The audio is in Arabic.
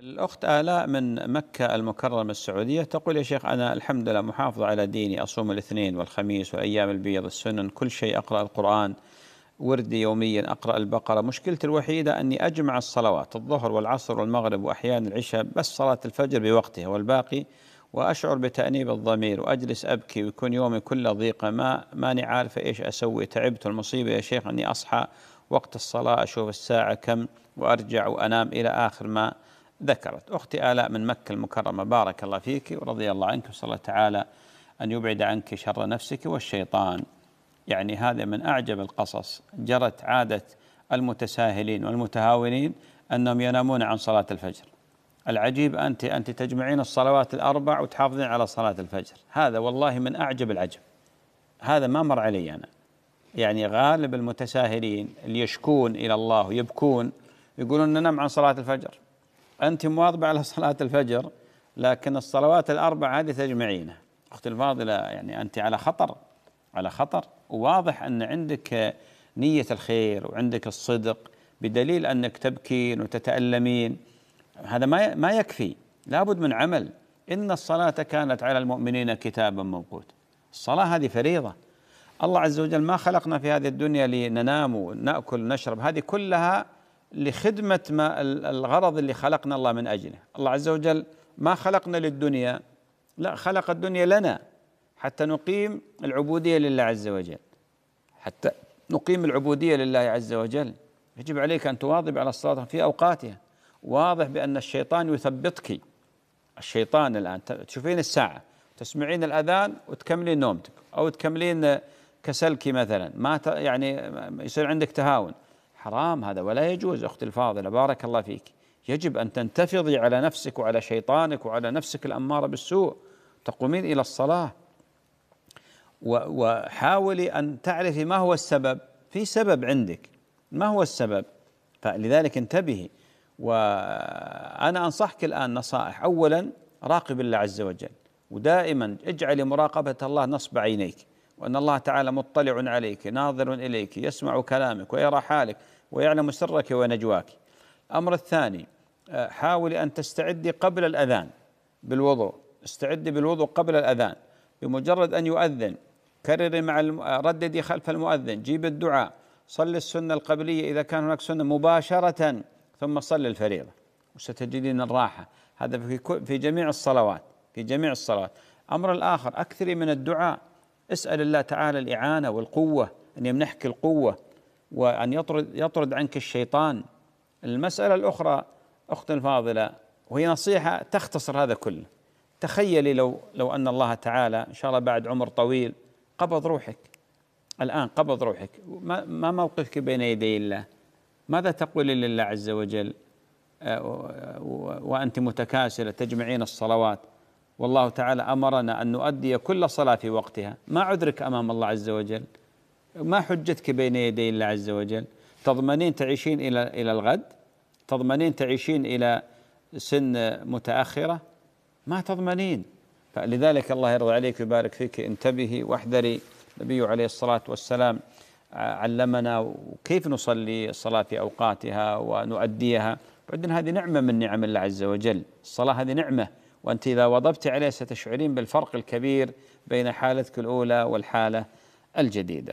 الأخت آلاء من مكة المكرمة السعودية تقول يا شيخ أنا الحمد لله محافظة على ديني أصوم الاثنين والخميس وأيام البيض السنن كل شيء أقرأ القرآن وردي يوميا أقرأ البقرة مشكلتي الوحيدة أني أجمع الصلوات الظهر والعصر والمغرب وأحيانا العشاء بس صلاة الفجر بوقتها والباقي وأشعر بتأنيب الضمير وأجلس أبكي ويكون يومي كله ضيقة ما ماني عارفة إيش أسوي تعبت المصيبة يا شيخ أني أصحى وقت الصلاة أشوف الساعة كم وأرجع وأنام إلى آخر ما ذكرت أختي آلاء من مكة المكرمة بارك الله فيك ورضي الله عنك وصلى الله تعالى أن يبعد عنك شر نفسك والشيطان يعني هذا من أعجب القصص جرت عادة المتساهلين والمتهاونين أنهم ينامون عن صلاة الفجر العجيب أنت أنت تجمعين الصلوات الأربع وتحافظين على صلاة الفجر هذا والله من أعجب العجب هذا ما مر علي أنا يعني غالب المتساهلين اللي يشكون إلى الله ويبكون يقولون ننام عن صلاة الفجر أنت مواظبة على صلاة الفجر لكن الصلوات الأربع هذه تجمعينها أختي الفاضلة يعني أنت على خطر على خطر وواضح أن عندك نية الخير وعندك الصدق بدليل أنك تبكين وتتألمين هذا ما ما يكفي لابد من عمل إن الصلاة كانت على المؤمنين كتابا موقوتا الصلاة هذه فريضة الله عز وجل ما خلقنا في هذه الدنيا لننام ونأكل ونشرب هذه كلها لخدمة ما الغرض اللي خلقنا الله من أجله الله عز وجل ما خلقنا للدنيا لا خلق الدنيا لنا حتى نقيم العبودية لله عز وجل حتى نقيم العبودية لله عز وجل يجب عليك أن تواظب على الصلاة في أوقاتها واضح بأن الشيطان يثبطك الشيطان الآن تشوفين الساعة تسمعين الأذان وتكملين نومتك أو تكملين كسلك مثلا ما يعني يصير عندك تهاون حرام هذا ولا يجوز أختي الفاضلة بارك الله فيك يجب أن تنتفضي على نفسك وعلى شيطانك وعلى نفسك الأمارة بالسوء تقومين إلى الصلاة وحاولي أن تعرفي ما هو السبب في سبب عندك ما هو السبب فلذلك انتبهي وأنا أنصحك الآن نصائح أولا راقب الله عز وجل ودائما اجعلي مراقبة الله نصب عينيك وأن الله تعالى مطلع عليك ناظر إليك يسمع كلامك ويرى حالك ويعلم سرك ونجواك الأمر الثاني آه، حاولي أن تستعدي قبل الأذان بالوضوء استعدي بالوضوء قبل الأذان بمجرد أن يؤذن كرري مع الم... آه، رددي خلف المؤذن جيب الدعاء صلي السنة القبلية إذا كان هناك سنة مباشرة ثم صلي الفريضة وستجدين الراحة هذا في, كل... في جميع الصلوات في جميع الصلوات أمر الآخر أكثري من الدعاء اسأل الله تعالى الإعانة والقوة أن يمنحك القوة وأن يطرد, يطرد عنك الشيطان المسألة الأخرى أختي الفاضلة وهي نصيحة تختصر هذا كله تخيلي لو لو أن الله تعالى إن شاء الله بعد عمر طويل قبض روحك الآن قبض روحك ما, ما موقفك بين يدي الله ماذا تقول لله عز وجل آه، وأنت متكاسلة تجمعين الصلوات والله تعالى أمرنا أن نؤدي كل صلاة في وقتها ما عذرك أمام الله عز وجل ما حجتك بين يدي الله عز وجل تضمنين تعيشين إلى إلى الغد تضمنين تعيشين إلى سن متأخرة ما تضمنين فلذلك الله يرضى عليك ويبارك فيك انتبهي واحذري النبي عليه الصلاة والسلام علمنا كيف نصلي الصلاة في أوقاتها ونؤديها بعدين هذه نعمة من نعم الله عز وجل الصلاة هذه نعمة وأنت إذا وضبت عليها ستشعرين بالفرق الكبير بين حالتك الأولى والحالة الجديدة